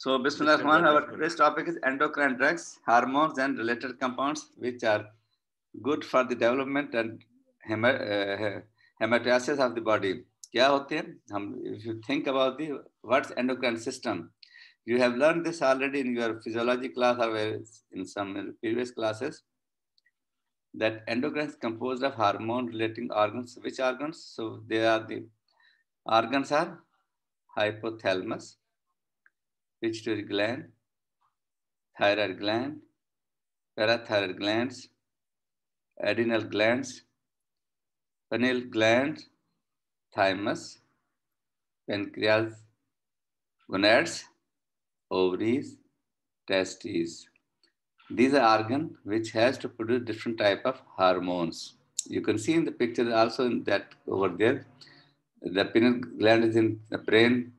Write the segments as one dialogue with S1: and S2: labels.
S1: So, Bismillah Rahman, our today's topic is endocrine drugs, hormones, and related compounds, which are good for the development and uh, hematosis of the body. क्या होते हैं if you think about the what's endocrine system you have learned this already in your physiology class or in some previous classes that endocrine is composed of hormone relating organs which organs so they are the organs are hypothalamus pituitary gland, thyroid gland, parathyroid glands, adrenal glands, pineal gland, thymus, pancreas, gonads, ovaries, testes. These are organ which has to produce different type of hormones. You can see in the picture also in that over there, the pineal gland is in the brain,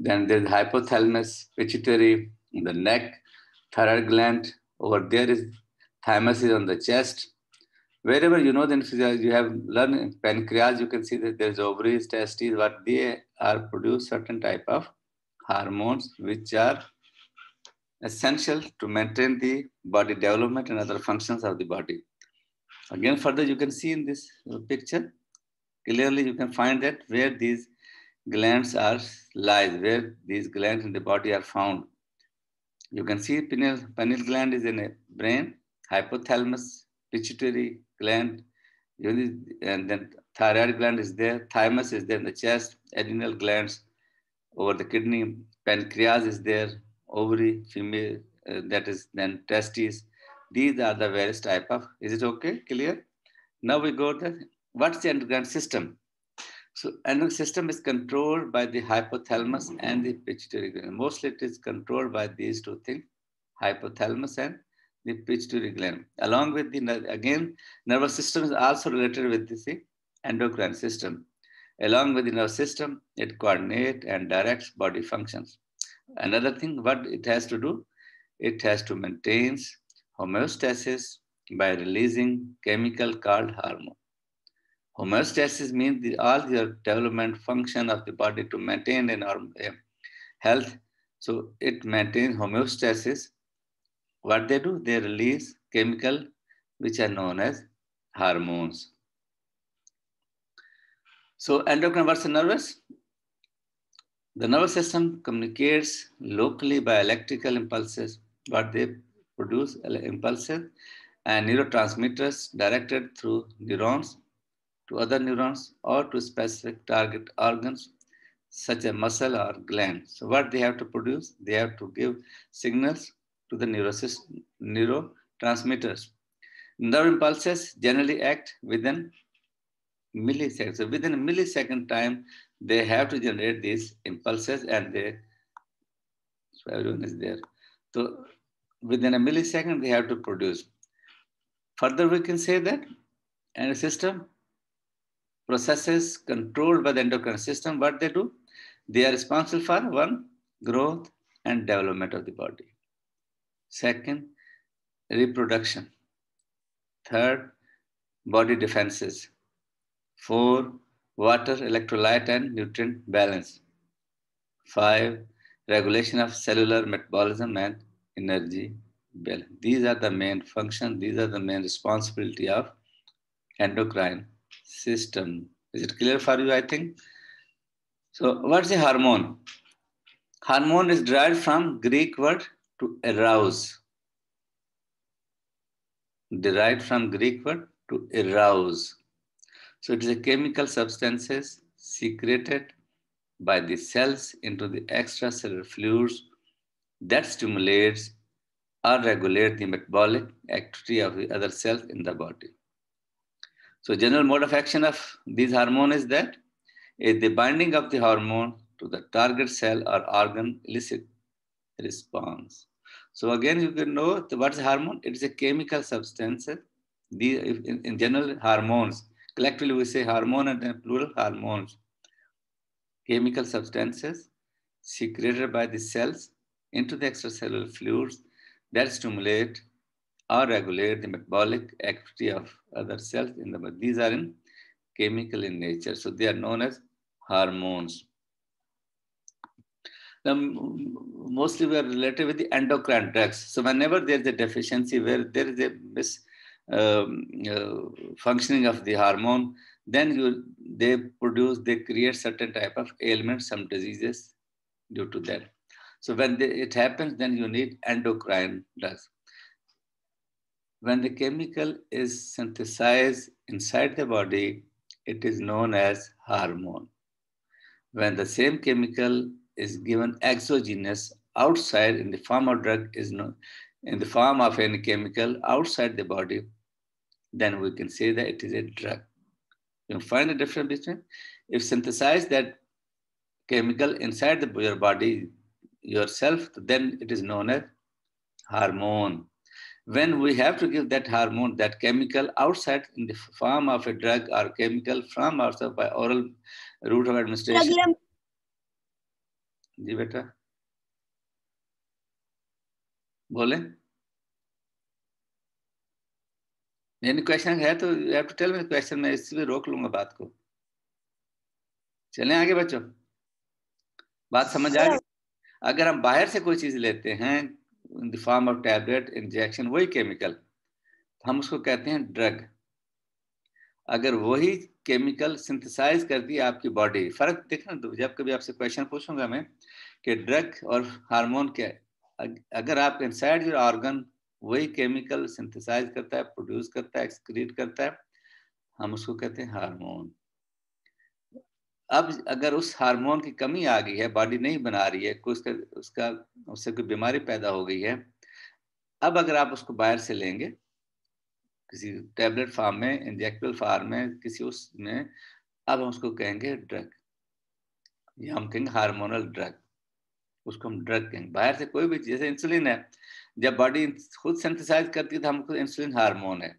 S1: then there's hypothalamus, pituitary, the neck, thyroid gland. Over there is thymus is on the chest. Wherever you know the physiology, you have learned pancreas, you can see that there's ovaries, testes, but they are produce certain type of hormones which are essential to maintain the body development and other functions of the body. Again, further you can see in this picture, clearly you can find that where these glands are lies, where these glands in the body are found. You can see pineal, pineal gland is in the brain, hypothalamus, pituitary gland, and then thyroid gland is there, thymus is there in the chest, adrenal glands over the kidney, pancreas is there, ovary, female, uh, that is then testes. These are the various type of, is it okay, clear? Now we go to what's the endocrine system? So endocrine system is controlled by the hypothalamus and the pituitary gland. Mostly it is controlled by these two things, hypothalamus and the pituitary gland. Along with the, again, nervous system is also related with the endocrine system. Along with the nervous system, it coordinates and directs body functions. Another thing, what it has to do, it has to maintain homeostasis by releasing chemical called hormone. Homeostasis means the, all the development function of the body to maintain in our uh, health. So it maintains homeostasis. What they do? They release chemical which are known as hormones. So endocrine versus nervous. The nervous system communicates locally by electrical impulses, but they produce impulses and neurotransmitters directed through neurons to other neurons or to specific target organs such as muscle or gland. So what they have to produce? They have to give signals to the neurotransmitters. Nerve impulses generally act within milliseconds. So within a millisecond time, they have to generate these impulses and they, so everyone is there. So within a millisecond, they have to produce. Further, we can say that and a system, processes controlled by the endocrine system, what they do? They are responsible for one, growth and development of the body. Second, reproduction. Third, body defenses. Four, water, electrolyte, and nutrient balance. Five, regulation of cellular metabolism and energy balance. These are the main function, these are the main responsibility of endocrine system. Is it clear for you, I think? So what's a hormone? Hormone is derived from Greek word to arouse. Derived from Greek word to arouse. So it is a chemical substances secreted by the cells into the extracellular fluids that stimulates or regulate the metabolic activity of the other cells in the body. So general mode of action of these hormone is if the binding of the hormone to the target cell or organ elicit response. So again, you can know what's hormone? It is a chemical substance. These, in, in general, hormones. Collectively, we say hormone and then plural hormones. Chemical substances secreted by the cells into the extracellular fluids that stimulate or regulate the metabolic activity of other cells in the body. These are in chemical in nature, so they are known as hormones. Now, mostly we are related with the endocrine drugs. So whenever there is a deficiency, where there is a mis, um, uh, functioning of the hormone, then you, they produce, they create certain type of ailments, some diseases due to that. So when they, it happens, then you need endocrine drugs. When the chemical is synthesized inside the body, it is known as hormone. When the same chemical is given exogenous outside in the form of drug is known in the form of any chemical outside the body, then we can say that it is a drug. You find the difference between if synthesize that chemical inside the, your body yourself, then it is known as hormone. when we have to give that hormone, that chemical outside in the form of a drug or chemical from ourselves by oral route of administration. जी बेटा बोले यानी question है तो you have to tell me question मैं isse rok lunga baat ko chale aage bachcho baat samajh aa gayi अगर हम बाहर से कोई चीज लेते हैं in the form of tablet injection वही केमिकल हम उसको कहते हैं ड्रग अगर वही केमिकल सिंथेसाइज कर दी आपकी बॉडी फर्क देखना जब कभी आपसे क्वेश्चन पूछूंगा मैं कि ड्रग और हार्मोन क्या अगर आप इनसाइड योर ऑर्गन वही केमिकल सिंथेसाइज करता है प्रोड्यूस करता है एक्सक्रीट करता है हम उसको कहते हैं हार्मोन अब अगर उस हार्मोन की कमी आ गई है बॉडी नहीं बना रही है कोई उसका उसका उससे कोई बीमारी पैदा हो गई है अब अगर आप उसको बाहर से लेंगे किसी टेबलेट फार्म में इंजेक्टल फार्म में किसी उसमें अब हम उसको कहेंगे ड्रग या हम कहेंगे हार्मोनल ड्रग उसको हम ड्रग कहेंगे बाहर से कोई भी जैसे इंसुलिन है जब बॉडी खुद सेंथिसाइज करती है तो हमको इंसुलिन हार्मोन है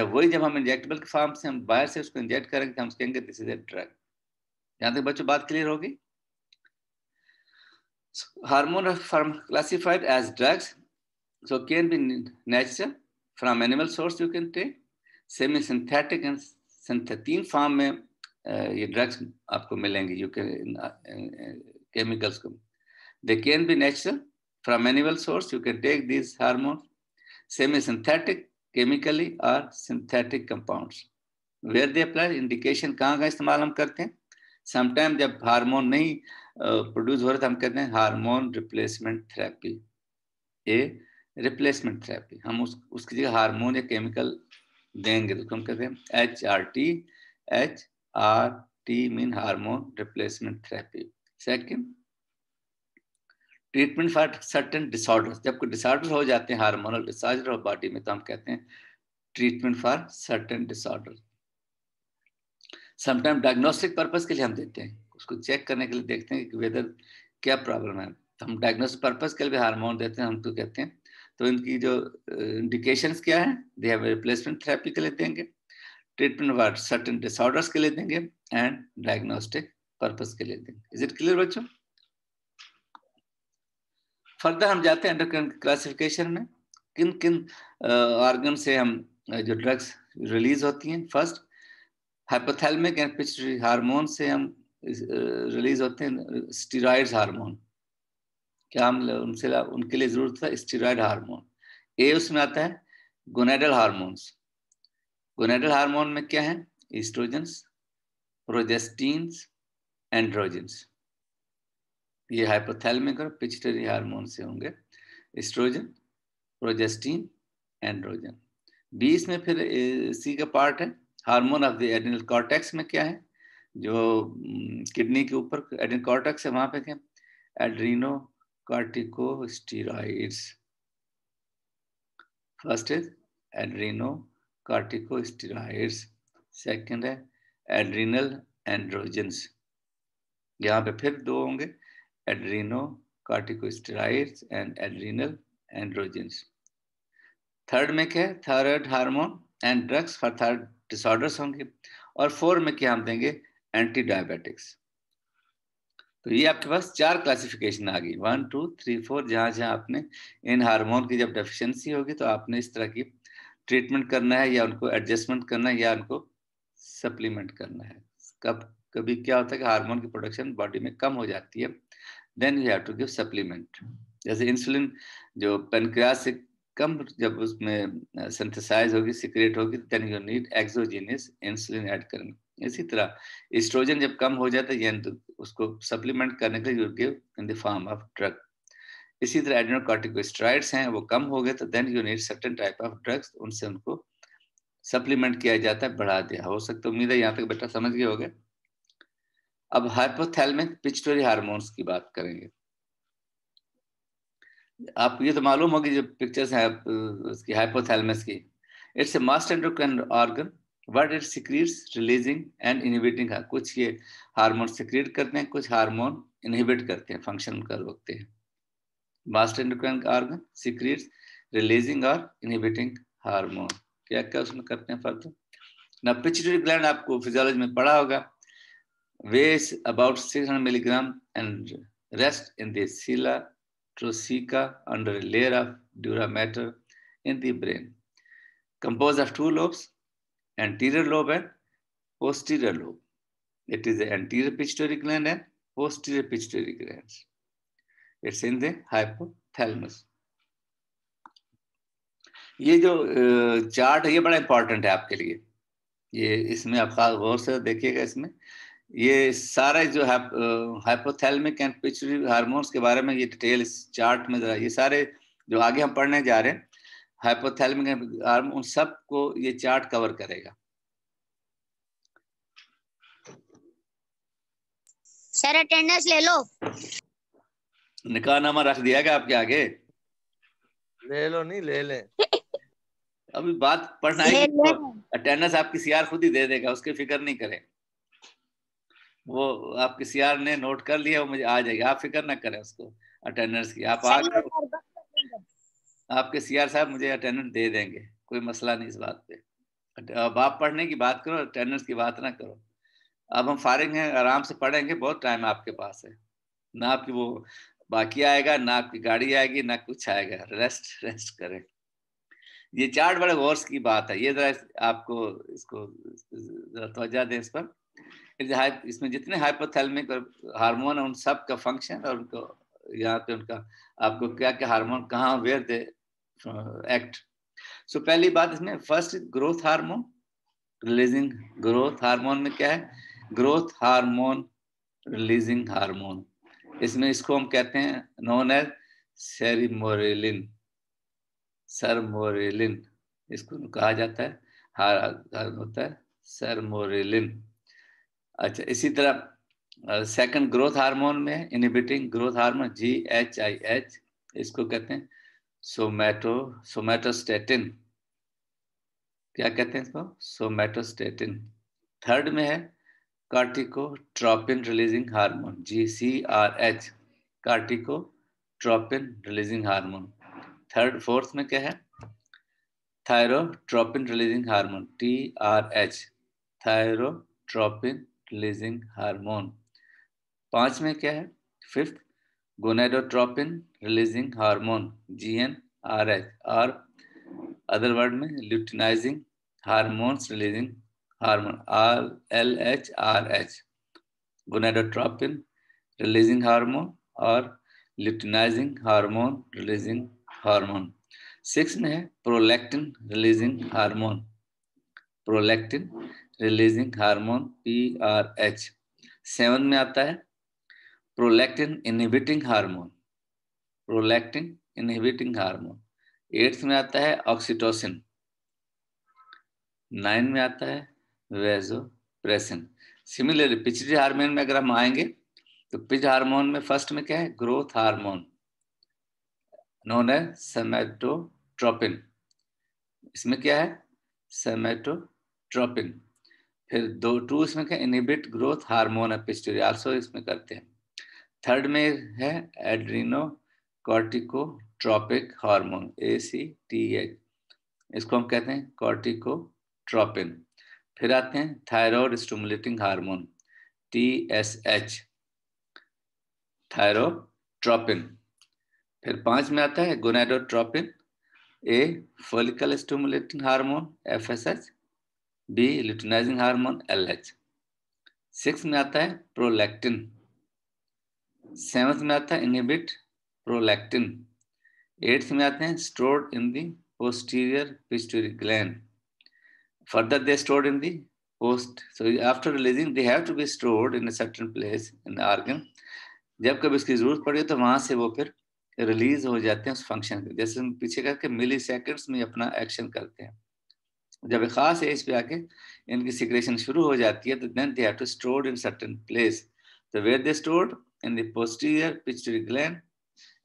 S1: जब वही जब हम इंजेक्टेबल के फार्म से हम बाहर से उसको इंजेक्ट करेंगे तो हम कहेंगे दिस इज ए ड्रग यहां तक बच्चों बात क्लियर होगी hormone classified as drugs so can be natural from animal source you can take semi synthetic and synthetic form में uh, ये ड्रग्स आपको मिलेंगे यू कैन केमिकल्स को they can be natural from animal source you can take this hormone semi synthetic chemically और synthetic compounds where they apply indication कहाँ का इस्तेमाल हम करते हैं समटाइम जब हार्मोन नहीं प्रोड्यूस हो रहे था हम कहते हैं hormone replacement therapy a replacement therapy हम उस उसकी जगह हार्मोन या केमिकल देंगे तो हम कहते हैं H R T H R T mean hormone replacement therapy second treatment for certain disorders जब कोई डिसऑर्डर हो जाते हैं हार्मोनल डिसऑर्डर बॉडी में तो हम कहते हैं treatment for certain disorder sometime diagnostic purpose के लिए हम देते हैं उसको चेक करने के लिए देखते हैं कि वेदर क्या प्रॉब्लम है तो हम डायग्नोस्टिक पर्पज के लिए भी हारमोन देते हैं हम तो कहते हैं तो इनकी जो इंडिकेशन क्या है दे हैव रिप्लेसमेंट थेरेपी के लिए देंगे ट्रीटमेंट वर्ड सर्टन डिसऑर्डर्स के लिए देंगे एंड डायग्नोस्टिक पर्पज के लिए देंगे इज इट क्लियर बच्चों फर्दर हम जाते हैं अंडरकरंट क्लासिफिकेशन में किन किन ऑर्गन से हम जो ड्रग्स रिलीज होती हैं first hypothalamic and pituitary hormone से हम रिलीज होते हैं स्टीराइड हार्मोन क्या हम उनसे उनके लिए ज़रूरत था स्टीराइड हार्मोन ए उसमें आता है गोनेडल हारमोन गोनेडल हारमोन में क्या है ईस्ट्रोजेंस प्रोजेस्टीन्स एंड्रोजेंस ये हाइपोथैलमिक और पिचटरी हारमोन से होंगे एस्ट्रोजन प्रोजेस्टीन एंड्रोजन बीस में फिर सी का पार्ट है hormone of the adrenal cortex में क्या है जो किडनी के ऊपर एडिनल कॉर्टेक्स है वहां पे क्या adrenocorticosteroids first is adrenocorticosteroids second है एड्रीनल एंड्रोजेंस यहाँ पे फिर दो होंगे adrenocorticosteroids and adrenal androgens third में क्या है thyroid hormone and drugs for third disorders होंगे और फोर में क्या हम देंगे एंटी डायबिटिक्स तो ये आपके पास चार क्लासिफिकेशन आ गई वन टू थ्री फोर जहां जहां आपने इन हार्मोन की जब डेफिशिएंसी होगी तो आपने इस तरह की ट्रीटमेंट करना है या उनको एडजस्टमेंट करना है या उनको सप्लीमेंट करना है कब कभी क्या होता है कि हार्मोन की प्रोडक्शन बॉडी में कम हो जाती है then you have to give supplement जैसे इंसुलिन जो पेनक्रिया से कम जब उसमें सिंथेसाइज होगी सिक्रेट होगी then you need exogenous insulin add करने इसी तरह एस्ट्रोजन जब कम हो जाता है तो उसको सप्लीमेंट करने का you give in the form of drug इसी तरह एडनोकॉर्टिकोस्ट्राइड्स हैं वो कम हो गए तो then you need certain type of drugs उनसे उनको सप्लीमेंट किया जाता है बढ़ा दिया हो सकता है उम्मीद है यहाँ तक बेटा समझ गए हो गए अब हाइपोथैलमिक पिचटोरी हार्मोन्स की बात करेंगे आप ये तो मालूम होगी जो पिक्चर्स हैं उसकी हाइपोथैलमस की it's a master endocrine organ what it secrete releasing and inhibiting कुछ ये हार्मोन सिक्रीट करते हैं कुछ हार्मोन इनहिबिट करते हैं फंक्शन कर रोकते हैं master endocrine organ secrete releasing और इनहिबिटिंग हार्मोन क्या क्या उसमें करते हैं फर्क ना पिचरी ग्लैंड आपको फिजियोलॉजी में पढ़ा होगा weighs about six milligram and rests in the sila trosica under a layer of dura mater in the brain, composed of two lobes, anterior lobe and posterior lobe. It is the anterior pituitary gland and posterior pituitary glands. It's in the hypothalamus. ये जो chart है ये बड़ा important है आपके लिए ये इसमें आप खास गौर से देखिएगा इसमें ये सारे जो हाइपोथैलमिक एंड पिचरी हार्मोन्स के बारे में ये डिटेल इस चार्ट में जरा ये सारे जो आगे हम पढ़ने जा रहे हैं हाइपोथैलमिक हार्मोन सब को ये चार्ट कवर करेगा सर अटेंडेंस ले लो नामा रख दिया क्या आपके आगे ले लो नहीं ले ले अभी बात पढ़ना है अटेंडेंस तो आपकी सीआर खुद ही दे देगा उसकी फिक्र नहीं करें वो आपके सीआर ने नोट कर लिया वो मुझे आ जाएगी आप फिक्र ना करें उसको अटेंडेंस की आप आगे आपके सीआर साहब मुझे अटेंडेंस दे देंगे कोई मसला नहीं इस बात पे अब आप पढ़ने की बात करो अटेंडेंस की बात ना करो अब हम फारिंग हैं आराम से पढ़ेंगे बहुत टाइम आपके पास है ना आपकी वो बाकी आएगा ना आपकी गाड़ी आएगी ना कुछ आएगा रेस्ट रेस्ट करें ये चार्ट बड़े वर्ष की बात है ये जरा आपको इसको जरा दें इस पर इसमें जितने हाइपोथैलमिक और हार्मोन है उन सब का फंक्शन और उनको यहाँ पे उनका आपको क्या क्या हार्मोन कहाँ वेयर दे एक्ट सो पहली बात इसमें first growth hormone releasing growth hormone में क्या है ग्रोथ हार्मोन रिलीजिंग हार्मोन इसमें इसको हम कहते हैं नॉन एज सेरिमोरेलिन सरमोरेलिन इसको कहा जाता है हार होता है सरमोरेलिन अच्छा इसी तरह सेकंड ग्रोथ हार्मोन में inhibiting growth hormone G H I H इसको कहते हैं सोमेटो सोमेटोस्टेटिन क्या कहते हैं इसको सोमेटोस्टेटिन थर्ड में है corticotropin releasing hormone G C R H corticotropin releasing hormone third fourth में क्या है thyrotropin releasing hormone T R H thyrotropin releasing hormone पांच में क्या है fifth gonadotropin releasing hormone G N R H or other word में luteinizing hormones releasing hormone or L H R H gonadotropin releasing hormone और luteinizing hormone releasing hormone six में है prolactin releasing hormone prolactin releasing hormone P R H seven में आता है prolactin inhibiting hormone prolactin inhibiting hormone eighth में आता है oxytocin nine में आता है वेजोप्रेसिन सिमिलरली पिछले हार्मोन में अगर हम आएंगे तो पिज हार्मोन में फर्स्ट में क्या है ग्रोथ हार्मोन नोन है सेमेटोट्रोपिन इसमें क्या है सेमेटोट्रोपिन फिर दो टू इसमें क्या इनिबिट ग्रोथ हार्मोन एपिस्टोरी आल्सो इसमें करते हैं थर्ड में है adrenotropic hormone A C T H इसको हम कहते हैं ट्रॉपिन फिर आते हैं thyroid stimulating hormone T S H thyrotropin फिर पांच में आता है gonadotropin a follicle stimulating hormone F S H b luteinizing hormone LH six में आता है प्रोलैक्टिन सेवंथ में आता है इनिबिट प्रोलैक्टिन एट्थ में आते हैं स्टोर्ड इन दी पोस्टीरियर पिस्टोरिक gland further they stored in the post so after releasing they have to be stored in a place in in the जब कभी उसकी जरूरत पड़ी तो वहां से वो फिर रिलीज हो जाते हैं उस फंक्शन के जैसे हम पीछे करके मिली सेकेंड्स में अपना एक्शन करते हैं जब खास एज पे आके इनकी सिक्रेशन शुरू हो जाती है तो then they have to stored in certain place the where they stored in the posterior pituitary gland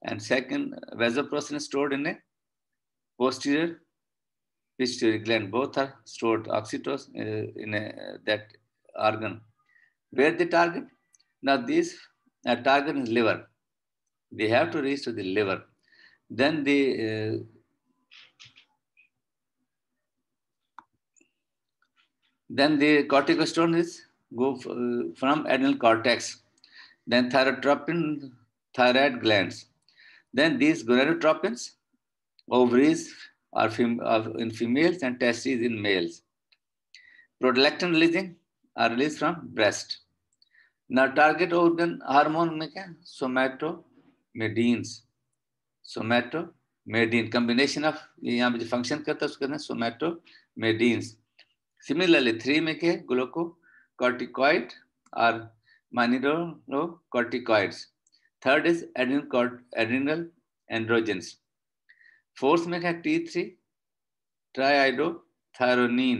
S1: and second vasopressin stored in a posterior pituitary gland both are stored oxytocin in that organ where the target now this uh, target is liver they have to reach to the liver then uh, Then the corticosteroids go from adrenal cortex, then thyrotropin, thyroid glands. Then these gonadotropins, ovaries are, fem are in females and testes in males. Prolactin releasing are released from breast. Now target organ hormone में क्या combination of यहाँ function करता है Similarly, three make glucocorticoid or mineralocorticoids. Third is adrenal androgens. Fourth make T3 triiodothyronine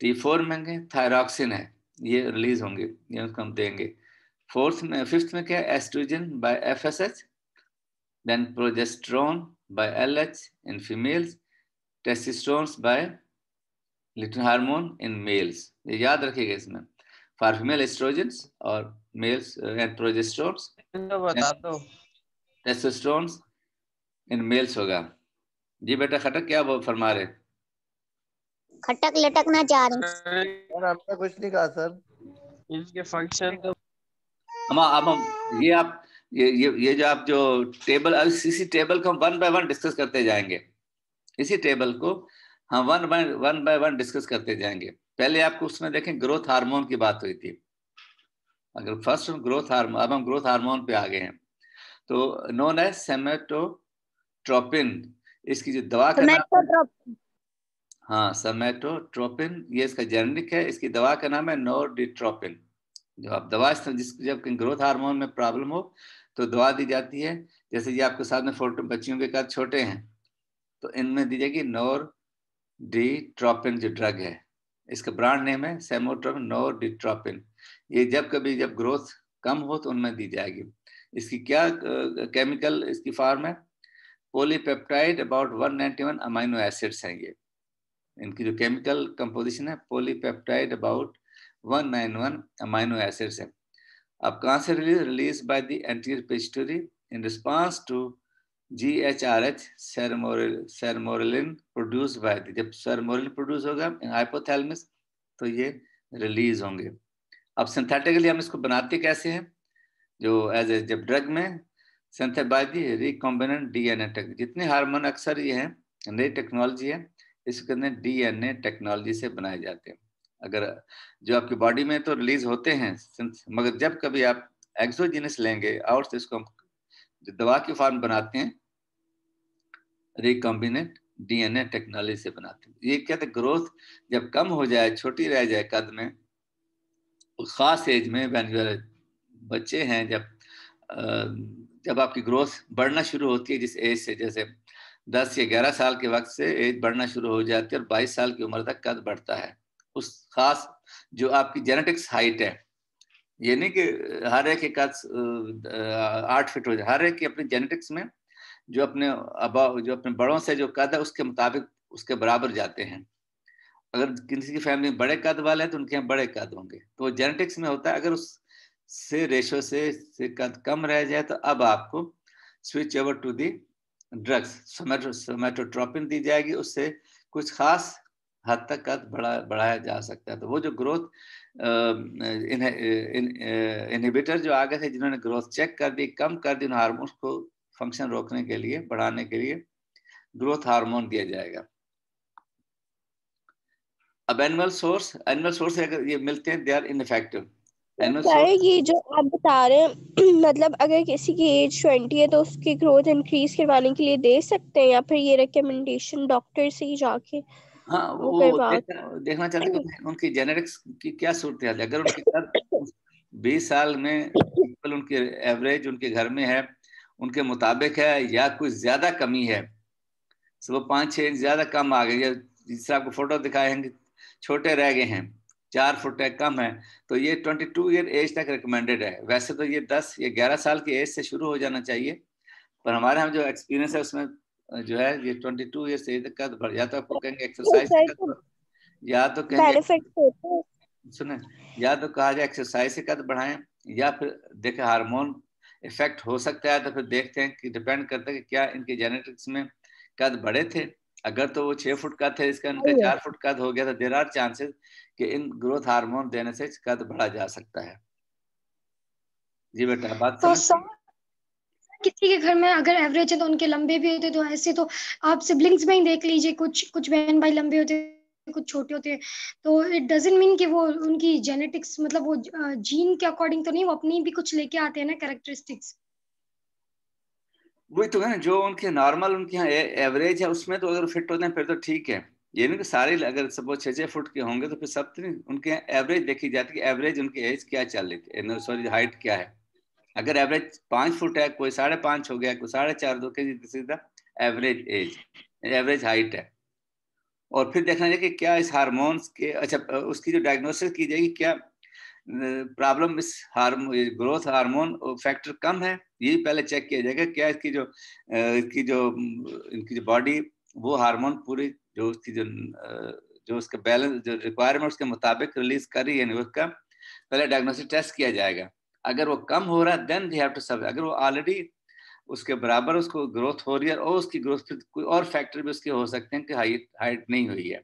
S1: T four में क्या thyroxine है ये release होंगे ये उसको हम देंगे फोर्थ में फिफ्थ में क्या estrogen by F then progesterone by L in females testosterones by luteinizing hormone in males ये याद रखिएगा इसमें फॉर फीमेल एस्ट्रोजन और मेल्स प्रोजेस्ट्रोन्स बता इन मेल्स होगा जी बेटा खटक क्या वो फरमा रहे खटक लटकना चाह रहे सर हमने कुछ नहीं कहा सर इसके फंक्शन तो हम अब हम ये आप ये ये जो आप जो टेबल अब इसी टेबल को हम वन बाय वन डिस्कस करते जाएंगे इसी टेबल को हम one by one by one discuss करते जाएंगे पहले आपको उसमें देखें ग्रोथ हार्मोन की बात हुई थी अगर फर्स्ट ग्रोथ हार्मोन अब हम ग्रोथ हार्मोन पे आ गए हैं तो नोन है सेमेटोट्रोपिन इसकी जो दवा का नाम हाँ सेमेटोट्रोपिन ये इसका जेनरिक है इसकी दवा का नाम है नोरडिट्रोपिन जो आप दवा जिस जब ग्रोथ हार्मोन में प्रॉब्लम हो तो दवा दी जाती है जैसे ये आपके साथ में फोटो बच्चियों के साथ छोटे हैं तो इनमें दी जाएगी नोर डी ट्रॉपिन जो ड्रग है इसका ब्रांड नेम है सेमोट्रोपिन नो डिट्रॉपिन ये जब कभी जब ग्रोथ कम हो तो उनमें दी जाएगी इसकी क्या केमिकल इसकी फार्म है पोलीपेप्टाइड अबाउट 191 अमाइनो एसिड्स हैं ये इनकी जो केमिकल कंपोजिशन है पोलीपेप्टाइड अबाउट 191 अमाइनो एसिड्स हैं अब कहाँ से release release by the anterior pituitary in response to GHRH sermorelin produce by जब सरमोरिन प्रोड्यूस होगा हाइपोथैलेमस तो ये रिलीज होंगे अब सिंथेटिकली हम इसको बनाते कैसे हैं जो एज ए जब ड्रग में सिंथेबाजी रिकॉम्बिनेंट ए टेक जितने हारमोन अक्सर ये हैं नई टेक्नोलॉजी है इसको डी एन ए टेक्नोलॉजी से बनाए जाते हैं अगर जो आपकी बॉडी में तो रिलीज होते हैं मगर जब कभी आप एक्सोजीनस लेंगे और इसको हम दवा की फॉर्म बनाते हैं रिकॉम्बिनेट डीएनए टेक्नोलॉजी से बनाते हैं ये क्या था ग्रोथ जब कम हो जाए छोटी रह जाए कद में खास एज में वैन बच्चे हैं जब जब आपकी ग्रोथ बढ़ना शुरू होती है जिस एज से जैसे 10 या 11 साल के वक्त से एज बढ़ना शुरू हो जाती है और 22 साल की उम्र तक कद बढ़ता है उस खास जो आपकी जेनेटिक्स हाइट है ये नहीं कि हर एक कद आठ फिट हो जाए हर एक की अपने जेनेटिक्स में जो अपने अबा जो अपने बड़ों से जो कद है उसके मुताबिक उसके बराबर जाते हैं अगर किसी की फैमिली में बड़े कद वाले हैं तो उनके यहाँ बड़े कद होंगे तो जेनेटिक्स में होता है अगर उस से रेशो से, से कद कम रह जाए तो अब आपको switch over to the drugs somatotropin दी जाएगी उससे कुछ खास हद तक कद बढ़ा बढ़ाया जा सकता है तो वो जो ग्रोथ इन्हेबिटर इन, इन, जो आ गए थे जिन्होंने ग्रोथ चेक कर दी कम कर दी उन हारमोन को फंक्शन रोकने के लिए बढ़ाने के लिए ग्रोथ हार्मोन दिया जाएगा अब एनिमल सोर्स एनिमल सोर्स अगर ये मिलते हैं दे आर इनफेक्टिव ये जो आप बता रहे हैं मतलब अगर किसी की एज ट्वेंटी है तो उसकी ग्रोथ इंक्रीज करवाने के लिए दे सकते हैं या फिर ये रिकमेंडेशन डॉक्टर से ही जाके हाँ वो, वो देखना, चाहते हैं उनकी जेनेटिक्स की क्या सूरत है अगर उनके घर बीस साल में उनकी एवरेज उनके घर में है उनके मुताबिक है या कुछ ज़्यादा कमी है सो वो पाँच छः इंच ज़्यादा कम आ गए या जिस आपको फ़ोटो दिखाए हैं छोटे रह गए हैं चार फुट है कम है तो ये ट्वेंटी टू ईयर एज तक रिकमेंडेड है वैसे तो ये दस या ग्यारह साल की एज से शुरू हो जाना चाहिए पर हमारे यहाँ जो एक्सपीरियंस है उसमें जो है ये ट्वेंटी टू ईयर एज तक का तो या तो आपको कहेंगे एक्सरसाइज या तो कहेंगे सुने या तो कहा जाए एक्सरसाइज से कद बढ़ाएं या फिर देखें हार्मोन इफेक्ट हो सकता है तो फिर देखते हैं कि डिपेंड करता है कि क्या इनके जेनेटिक्स में कद बड़े थे अगर तो वो छह फुट का थे इसका इनका चार फुट कद हो गया तो देर आर चांसेस कि इन ग्रोथ हार्मोन देने से कद बढ़ा जा सकता है जी बेटा बात तो किसी के घर में अगर एवरेज है तो उनके लंबे भी होते तो ऐसे तो आप सिबलिंग्स में ही देख लीजिए कुछ कुछ बहन भाई लंबे होते कुछ छोटे होते हैं तो इट डजेंट मीन कि वो उनकी जेनेटिक्स मतलब वो जीन के अकॉर्डिंग तो नहीं वो अपनी भी कुछ लेके आते हैं ना कैरेक्टरिस्टिक्स वही तो है ना जो उनके नॉर्मल उनके यहाँ एवरेज है उसमें तो अगर फिट होते हैं फिर तो ठीक है ये नहीं कि सारे अगर सपोज छः छः फुट के होंगे तो फिर सब तो नहीं उनके एवरेज देखी जाती है कि एवरेज उनके एज क्या चल रही है सॉरी हाइट क्या है अगर एवरेज पाँच फुट है कोई साढ़े पाँच हो गया कोई साढ़े चार दो के जी तो सीधा एवरेज एज एवरेज हाइट है और फिर देखना चाहिए कि क्या इस हारमोन्स के अच्छा उसकी जो डायग्नोसिस की जाएगी क्या प्रॉब्लम इस हार्म ग्रोथ हार्मोन फैक्टर कम है ये पहले चेक किया जाएगा क्या इसकी जो इसकी जो इनकी जो बॉडी वो हार्मोन पूरी जो उसकी जो जो उसका बैलेंस जो रिक्वायरमेंट के मुताबिक रिलीज कर रही है उसका पहले डायग्नोस्टिक टेस्ट किया जाएगा अगर वो कम हो रहा है देन दे हैव टू सब अगर वो ऑलरेडी उसके बराबर उसको ग्रोथ हो रही है और उसकी ग्रोथ फिर कोई और फैक्टर भी उसके हो सकते हैं कि हाइट हाइट नहीं हुई है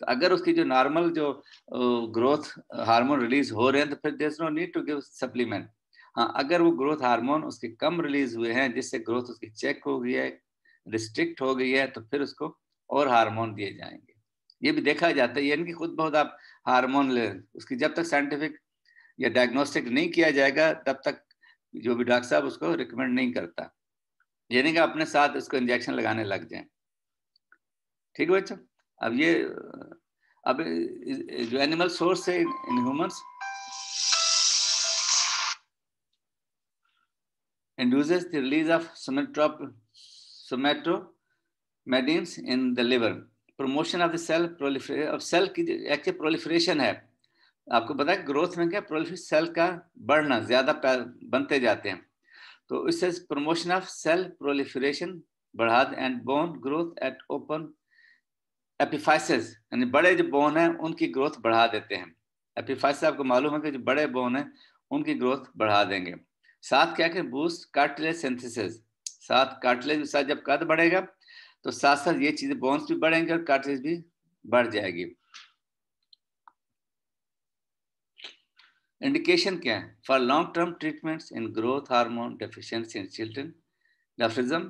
S1: तो अगर उसकी जो नॉर्मल जो ग्रोथ हार्मोन रिलीज हो रहे हैं तो फिर there no need to give supplement हाँ अगर वो ग्रोथ हार्मोन उसके कम रिलीज हुए हैं जिससे ग्रोथ उसकी चेक हो गई है रिस्ट्रिक्ट हो गई है तो फिर उसको और हार्मोन दिए जाएंगे ये भी देखा जाता है यानी कि खुद बहुत आप हार्मोन ले उसकी जब तक साइंटिफिक या डायग्नोस्टिक नहीं किया जाएगा तब तक जो भी डॉक्टर साहब उसको रिकमेंड नहीं करता यानी कि अपने साथ उसको इंजेक्शन लगाने लग जाए ठीक है बच्चों अब ये अब जो एनिमल सोर्स है in humans induces the release of somatop, somatomedins in the liver. Promotion of the cell proliferation of cell की एक्चुअल प्रोलिफरेशन है आपको पता है ग्रोथ में क्या प्रोलिफिक सेल का बढ़ना ज्यादा बनते जाते हैं तो इससे प्रमोशन ऑफ सेल प्रोलिफरेशन बढ़ा and bone growth at open epiphysis यानी बड़े जो बोन है उनकी ग्रोथ बढ़ा देते हैं एपिफाइसिस आपको मालूम है कि जो बड़े बोन है उनकी ग्रोथ बढ़ा देंगे साथ क्या कि बूस्ट कार्टिलेज सिंथेसिस साथ कार्टिलेज साथ जब कद बढ़ेगा तो साथ साथ ये चीज़ें बोन्स भी बढ़ेंगे और कार्टिलेज भी बढ़ जाएगी इंडिकेशन क्या है for long term treatments in growth hormone deficiency in children dwarfism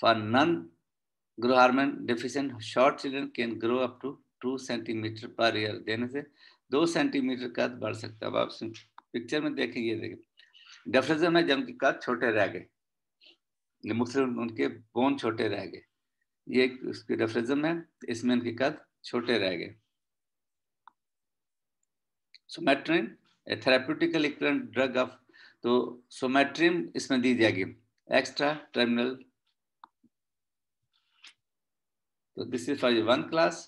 S1: for non grow hormone deficient short children can grow up to two centimetre per year देने से दो सेंटीमीटर का तो बढ़ सकता है अब आप पिक्चर में देखें ये देखें डेफिजिज्म है जबकि कद छोटे रह गए मुख्तलिफ उनके बोन छोटे रह गए ये उसके डेफिजिज्म है इसमें उनके कद छोटे रह गए somatrem therapeutical equivalent drug of तो सोमेट्रिन इसमें दी जाएगी एक्स्ट्रा टर्मिनल तो this is for one class